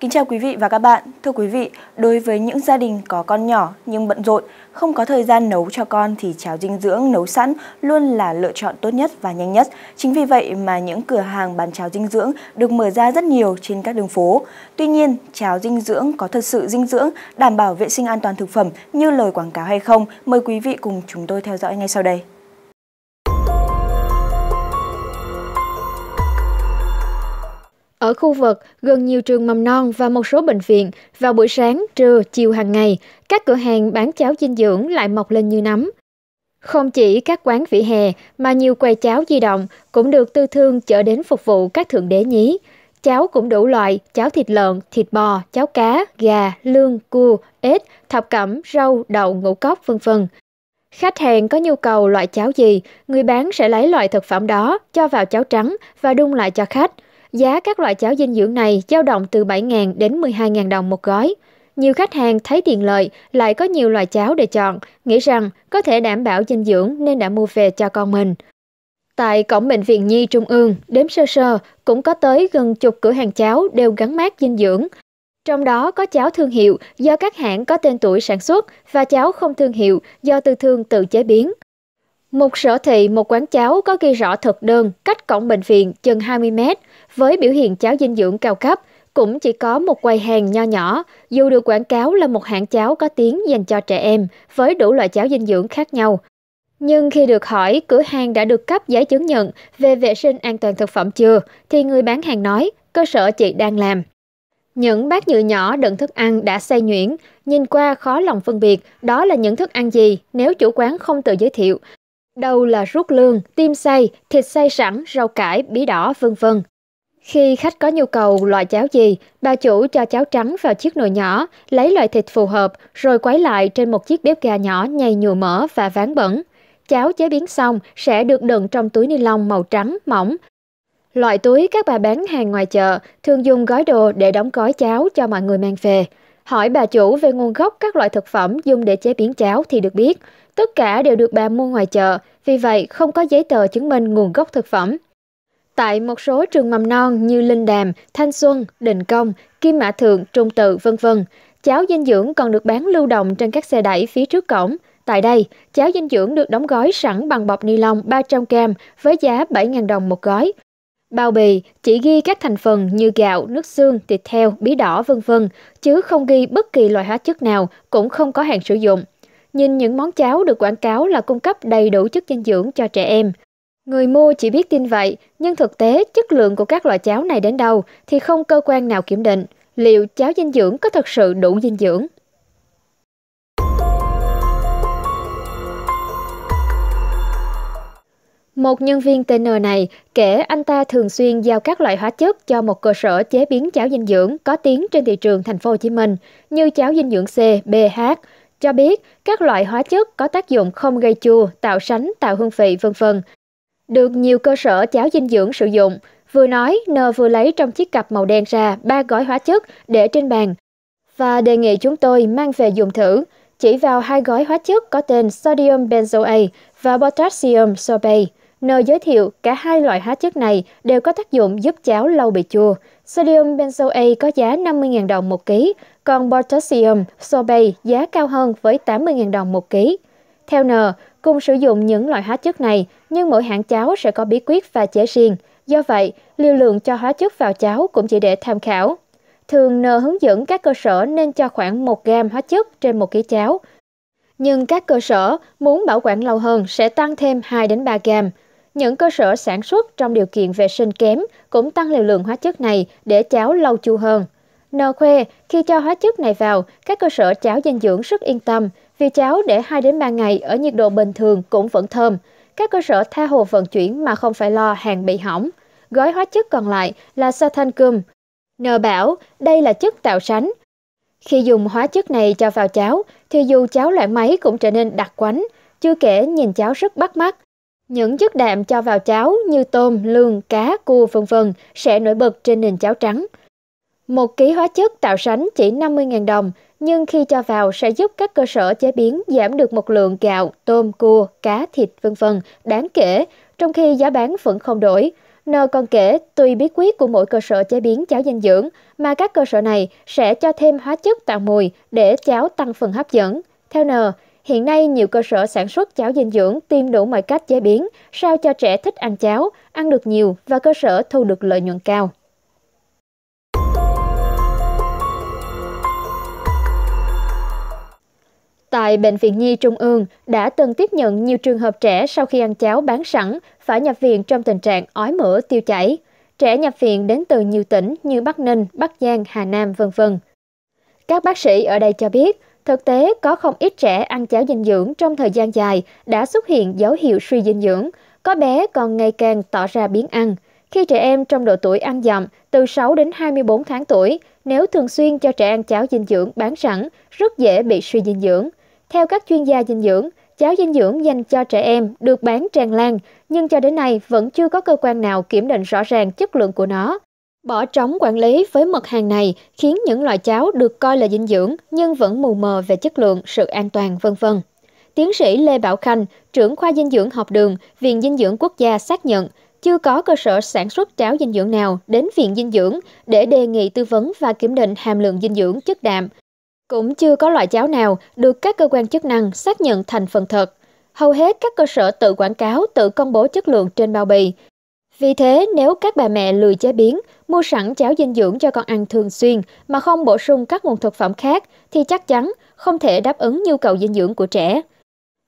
Kính chào quý vị và các bạn. Thưa quý vị, đối với những gia đình có con nhỏ nhưng bận rộn, không có thời gian nấu cho con thì cháo dinh dưỡng nấu sẵn luôn là lựa chọn tốt nhất và nhanh nhất. Chính vì vậy mà những cửa hàng bán cháo dinh dưỡng được mở ra rất nhiều trên các đường phố. Tuy nhiên, cháo dinh dưỡng có thật sự dinh dưỡng, đảm bảo vệ sinh an toàn thực phẩm như lời quảng cáo hay không? Mời quý vị cùng chúng tôi theo dõi ngay sau đây. ở khu vực gần nhiều trường mầm non và một số bệnh viện vào buổi sáng, trưa, chiều hàng ngày, các cửa hàng bán cháo dinh dưỡng lại mọc lên như nấm. Không chỉ các quán vỉa hè mà nhiều quầy cháo di động cũng được tư thương chở đến phục vụ các thượng đế nhí. Cháo cũng đủ loại, cháo thịt lợn, thịt bò, cháo cá, gà, lương, cua, ếch, thập cẩm, rau, đậu, ngũ cốc, vân vân. Khách hàng có nhu cầu loại cháo gì, người bán sẽ lấy loại thực phẩm đó, cho vào cháo trắng và đun lại cho khách – Giá các loại cháo dinh dưỡng này dao động từ 7.000 đến 12.000 đồng một gói. Nhiều khách hàng thấy tiện lợi lại có nhiều loại cháo để chọn, nghĩ rằng có thể đảm bảo dinh dưỡng nên đã mua về cho con mình. Tại cổng bệnh viện Nhi Trung ương, đếm sơ sơ cũng có tới gần chục cửa hàng cháo đều gắn mát dinh dưỡng. Trong đó có cháo thương hiệu do các hãng có tên tuổi sản xuất và cháo không thương hiệu do tư thương tự chế biến. Một sở thị, một quán cháo có ghi rõ thực đơn cách cổng bệnh viện chừng 20 mét với biểu hiện cháo dinh dưỡng cao cấp cũng chỉ có một quầy hàng nho nhỏ, dù được quảng cáo là một hãng cháo có tiếng dành cho trẻ em với đủ loại cháo dinh dưỡng khác nhau. Nhưng khi được hỏi cửa hàng đã được cấp giấy chứng nhận về vệ sinh an toàn thực phẩm chưa, thì người bán hàng nói cơ sở chị đang làm. Những bát nhựa nhỏ đựng thức ăn đã xay nhuyễn, nhìn qua khó lòng phân biệt đó là những thức ăn gì nếu chủ quán không tự giới thiệu Đầu là rút lương, tim xay, thịt xay sẵn, rau cải, bí đỏ, vân vân. Khi khách có nhu cầu loại cháo gì, bà chủ cho cháo trắng vào chiếc nồi nhỏ, lấy loại thịt phù hợp, rồi quấy lại trên một chiếc bếp ga nhỏ nhầy nhùa mỡ và ván bẩn. Cháo chế biến xong sẽ được đựng trong túi ni lông màu trắng, mỏng. Loại túi các bà bán hàng ngoài chợ thường dùng gói đồ để đóng gói cháo cho mọi người mang về. Hỏi bà chủ về nguồn gốc các loại thực phẩm dùng để chế biến cháo thì được biết, tất cả đều được bà mua ngoài chợ, vì vậy không có giấy tờ chứng minh nguồn gốc thực phẩm. Tại một số trường mầm non như Linh Đàm, Thanh Xuân, Định Công, Kim Mã Thượng, Trung Tự, vân vân, cháo dinh dưỡng còn được bán lưu động trên các xe đẩy phía trước cổng. Tại đây, cháo dinh dưỡng được đóng gói sẵn bằng bọc ni lông 300 gram với giá 7.000 đồng một gói. Bao bì chỉ ghi các thành phần như gạo, nước xương, thịt heo, bí đỏ vân vân, chứ không ghi bất kỳ loại hóa chất nào, cũng không có hàng sử dụng nhìn những món cháo được quảng cáo là cung cấp đầy đủ chất dinh dưỡng cho trẻ em. Người mua chỉ biết tin vậy, nhưng thực tế chất lượng của các loại cháo này đến đâu thì không cơ quan nào kiểm định liệu cháo dinh dưỡng có thật sự đủ dinh dưỡng. Một nhân viên TN này kể anh ta thường xuyên giao các loại hóa chất cho một cơ sở chế biến cháo dinh dưỡng có tiếng trên thị trường thành phố Hồ Chí Minh như cháo dinh dưỡng C, BH cho biết các loại hóa chất có tác dụng không gây chua, tạo sánh, tạo hương vị vân vân được nhiều cơ sở cháo dinh dưỡng sử dụng. Vừa nói, N vừa lấy trong chiếc cặp màu đen ra ba gói hóa chất để trên bàn và đề nghị chúng tôi mang về dùng thử. Chỉ vào hai gói hóa chất có tên sodium benzoate và potassium sorbate. N giới thiệu cả hai loại hóa chất này đều có tác dụng giúp cháo lâu bị chua sodium benzoate có giá 50.000 đồng một ký, còn potassium sorbate giá cao hơn với 80.000 đồng một ký. Theo N, cùng sử dụng những loại hóa chất này, nhưng mỗi hãng cháo sẽ có bí quyết pha chế riêng. Do vậy, liều lượng cho hóa chất vào cháo cũng chỉ để tham khảo. Thường N hướng dẫn các cơ sở nên cho khoảng 1 gam hóa chất trên một ký cháo. Nhưng các cơ sở muốn bảo quản lâu hơn sẽ tăng thêm 2 đến 3 gam những cơ sở sản xuất trong điều kiện vệ sinh kém cũng tăng liều lượng hóa chất này để cháo lâu chu hơn. Nờ khoe, khi cho hóa chất này vào, các cơ sở cháo dinh dưỡng rất yên tâm vì cháo để 2 đến 3 ngày ở nhiệt độ bình thường cũng vẫn thơm. Các cơ sở tha hồ vận chuyển mà không phải lo hàng bị hỏng. Gói hóa chất còn lại là satan cơm. Nờ bảo, đây là chất tạo sánh. Khi dùng hóa chất này cho vào cháo, thì dù cháo loại máy cũng trở nên đặc quánh, chưa kể nhìn cháo rất bắt mắt những chất đạm cho vào cháo như tôm, lương, cá, cua vân vân sẽ nổi bật trên nền cháo trắng. Một ký hóa chất tạo sánh chỉ 50.000 đồng, nhưng khi cho vào sẽ giúp các cơ sở chế biến giảm được một lượng gạo, tôm, cua, cá, thịt vân vân đáng kể, trong khi giá bán vẫn không đổi. Nơ còn kể, tùy bí quyết của mỗi cơ sở chế biến cháo dinh dưỡng, mà các cơ sở này sẽ cho thêm hóa chất tạo mùi để cháo tăng phần hấp dẫn. Theo N, Hiện nay, nhiều cơ sở sản xuất cháo dinh dưỡng tìm đủ mọi cách chế biến, sao cho trẻ thích ăn cháo, ăn được nhiều và cơ sở thu được lợi nhuận cao. Tại Bệnh viện Nhi Trung ương đã từng tiếp nhận nhiều trường hợp trẻ sau khi ăn cháo bán sẵn phải nhập viện trong tình trạng ói mửa tiêu chảy. Trẻ nhập viện đến từ nhiều tỉnh như Bắc Ninh, Bắc Giang, Hà Nam, v.v. Các bác sĩ ở đây cho biết, Thực tế, có không ít trẻ ăn cháo dinh dưỡng trong thời gian dài đã xuất hiện dấu hiệu suy dinh dưỡng, có bé còn ngày càng tỏ ra biến ăn. Khi trẻ em trong độ tuổi ăn dặm, từ 6 đến 24 tháng tuổi, nếu thường xuyên cho trẻ ăn cháo dinh dưỡng bán sẵn, rất dễ bị suy dinh dưỡng. Theo các chuyên gia dinh dưỡng, cháo dinh dưỡng dành cho trẻ em được bán tràn lan, nhưng cho đến nay vẫn chưa có cơ quan nào kiểm định rõ ràng chất lượng của nó. Bỏ trống quản lý với mật hàng này khiến những loại cháo được coi là dinh dưỡng nhưng vẫn mù mờ về chất lượng, sự an toàn vân vân. Tiến sĩ Lê Bảo Khanh, trưởng khoa dinh dưỡng học đường, Viện Dinh dưỡng Quốc gia xác nhận chưa có cơ sở sản xuất cháo dinh dưỡng nào đến Viện Dinh dưỡng để đề nghị tư vấn và kiểm định hàm lượng dinh dưỡng chất đạm. Cũng chưa có loại cháo nào được các cơ quan chức năng xác nhận thành phần thật. Hầu hết các cơ sở tự quảng cáo, tự công bố chất lượng trên bao bì. Vì thế, nếu các bà mẹ lười chế biến, mua sẵn cháo dinh dưỡng cho con ăn thường xuyên mà không bổ sung các nguồn thực phẩm khác thì chắc chắn không thể đáp ứng nhu cầu dinh dưỡng của trẻ.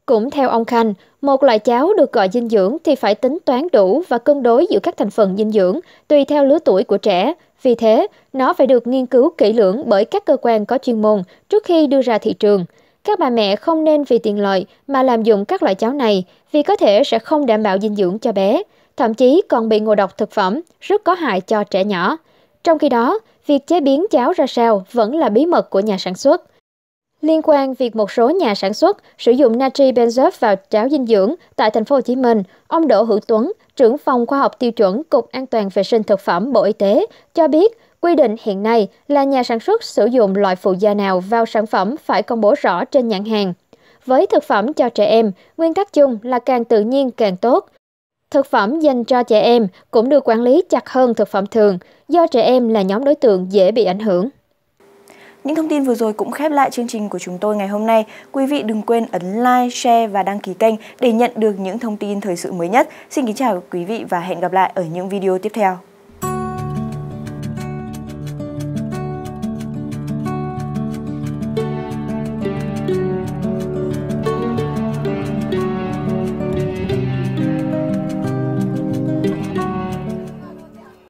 Cũng theo ông Khanh, một loại cháo được gọi dinh dưỡng thì phải tính toán đủ và cân đối giữa các thành phần dinh dưỡng tùy theo lứa tuổi của trẻ. Vì thế, nó phải được nghiên cứu kỹ lưỡng bởi các cơ quan có chuyên môn trước khi đưa ra thị trường. Các bà mẹ không nên vì tiện lợi mà làm dụng các loại cháo này vì có thể sẽ không đảm bảo dinh dưỡng cho bé thậm chí còn bị ngộ độc thực phẩm rất có hại cho trẻ nhỏ trong khi đó việc chế biến cháo ra sao vẫn là bí mật của nhà sản xuất Liên quan việc một số nhà sản xuất sử dụng natri benzoate vào cháo dinh dưỡng tại thành phố Hồ Chí Minh, ông Đỗ Hữu Tuấn, trưởng phòng khoa học tiêu chuẩn Cục An toàn vệ sinh thực phẩm Bộ Y tế cho biết, quy định hiện nay là nhà sản xuất sử dụng loại phụ gia nào vào sản phẩm phải công bố rõ trên nhãn hàng. Với thực phẩm cho trẻ em, nguyên tắc chung là càng tự nhiên càng tốt, thực phẩm dành cho trẻ em cũng được quản lý chặt hơn thực phẩm thường do trẻ em là nhóm đối tượng dễ bị ảnh hưởng. Những thông tin vừa rồi cũng khép lại chương trình của chúng tôi ngày hôm nay. Quý vị đừng quên ấn like, share và đăng ký kênh để nhận được những thông tin thời sự mới nhất. Xin kính chào quý vị và hẹn gặp lại ở những video tiếp theo.